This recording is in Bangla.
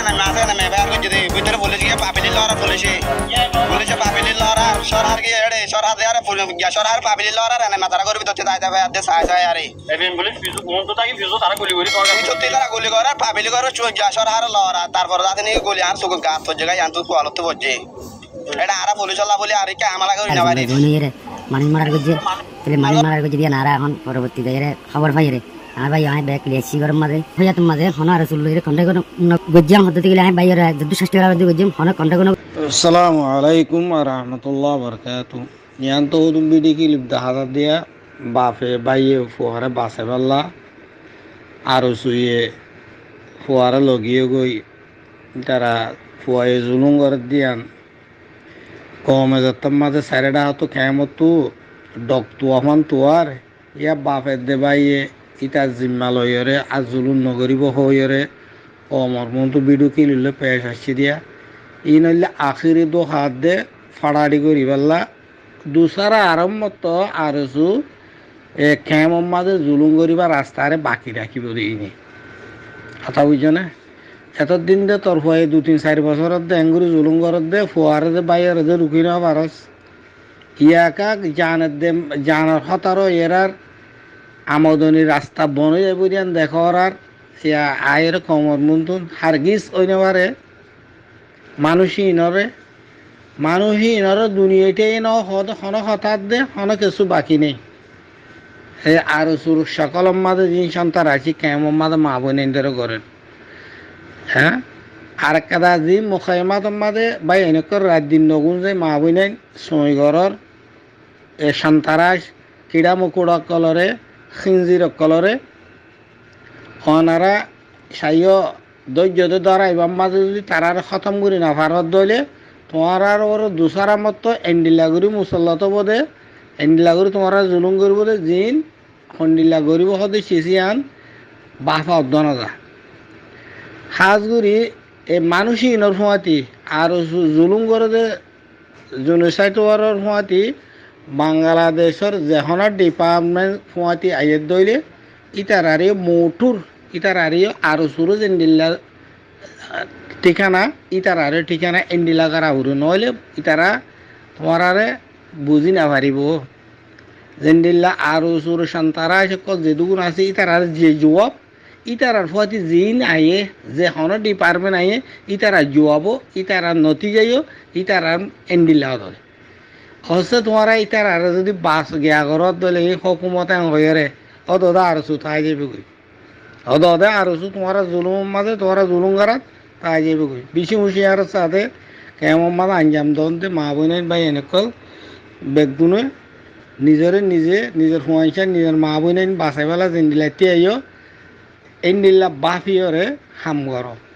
de তারপর গুলি আর তো বজে এটা পুলিশ আর মানুষ মারার গজে মানুষ মারার গজে না এখন খবর পাই রে হ্যাঁ ভাই আমি ব্যাগ লিয়েছি গরম মাঝে হইয়া তোমার মাঝে হন আর চুল লইরে কন্টাক্ট করে গজ্জাম হতে গেলে আমি ভাই যদু ষষ্ঠী করে গজ্জাম হন কন্টাক্ট করে আসসালামু আলাইকুম ওয়া রাহমাতুল্লাহ ওয়া বারাকাতু নিয়ান তো তুমি বিডি কি লিপ দেখা দিয়া বাপে ভাইয়ে ফুয়ারে বাসে পাল্লা আর সুইয়ে ফুয়ারে লগিয়ে গই তারা ফুয়ায়ে জুলুম করে দিয়ান কমে যাতাম মাঝে সারেডা হতো খেমতো ডক তুয়া মান তুয়ার ইয়া বাপের দে ভাইয়ে ইটা জিম্মালয়রে আজুলুন নগরিব হয়রে ও মর্মন্তু বিডু কি লিলে পেশ আসছি দিয়া ই নইলে আখিরি দো হাত দে ফাড়াড়ি করি পাল্লা দুসারা আরম্ভত আরসু এ খেম মাঝে জুলুম করিবা রাস্তারে বাকি রাখিব দিইনি কথা এত এতদিন দে তোর হয়ে দু তিন চারি বছর দে এঙ্গুরি জুলুম করত দে ফুয়ারে দে বাইরে দে রুকি নেওয়া পারস ইয়াকাক জানের দে জানার হতারও এরার আমদনি রাস্তা বনে হয়ে যাবো দিয়ান দেখো আর আয়ের কমর মুন্তুন হারগিস ওইনবারে মানুষই ইনরে মানুষই ইনরে দুনিয়াটাই ন হদ হন হঠাৎ দে হন কিছু বাকি নেই সে আর সকল মাদে যিনি সন্তান আছি কেমন মাদে মা বোনেন্দ্র করেন হ্যাঁ আর কাদা যি মুখাইমা মাদে বাই এনেকর রাত দিন নগুন যে মা বোন সময় ঘরর এ সন্তারাস কীড়া মুকুড় কলরে খিঞ্জির কলরে অনারা সাইয় ধৈর্য দ্বারা ইমাম মাঝে যদি তারার খতম করি না ভারত দইলে তোমার আর ওর দুসারা মতো এন্ডিলাগুড়ি মুসল্লত বোধে এন্ডিলা গরি তোমার জুলুম করব দে জিন খন্ডিলা গরিব হতে আন বাফা অধ্যনতা হাজগুড়ি এ মানুষই নর আর জুলুম করে যে দে জুনুসাইটোয়ারর ফুঁয়াতি বাংলাদেশের যেহনা ডিপার্টমেন্ট ফুয়াতি আইয়ের দইলে ইটার আর মোটুর ইটার আর আরো সুরো জেন্ডিল্লার ঠিকানা ইটার আর ঠিকানা এন্ডিলা কারা উড়ো নইলে ইতারা তোমার আরে বুঝি না পারিব জেন্ডিল্লা আরো সুর শান্তারা আছে কত যেটুকুন আছে ইতার আর যে জবাব ইতারার ফুয়াতি জিন আইয়ে যে হন ডিপার্টমেন্ট আইয়ে ইতারা জুয়াবো আর নতি যাইও আর এন্ডিল্লা ধরে হসে তোমারা ইতার আর যদি বাস গিয়া ঘরত দলে এই সকুমতে হয়রে অ অদা আর সু তাই যাবে গই অদ অদা আর সু তোমারা জুলুম মাঝে তোমারা জুলুম গারাত তাই যাবে গই মুশি আর সাথে কেমন মাঝে আঞ্জাম দন্তে মা বোন বা এনেকল বেগুনে নিজরে নিজে নিজের হুঁয়াইছা নিজের মা বোন বাসাই বেলা জিন্দিলা তিয়াইও এই নিল্লা বাফিয়রে হাম গরম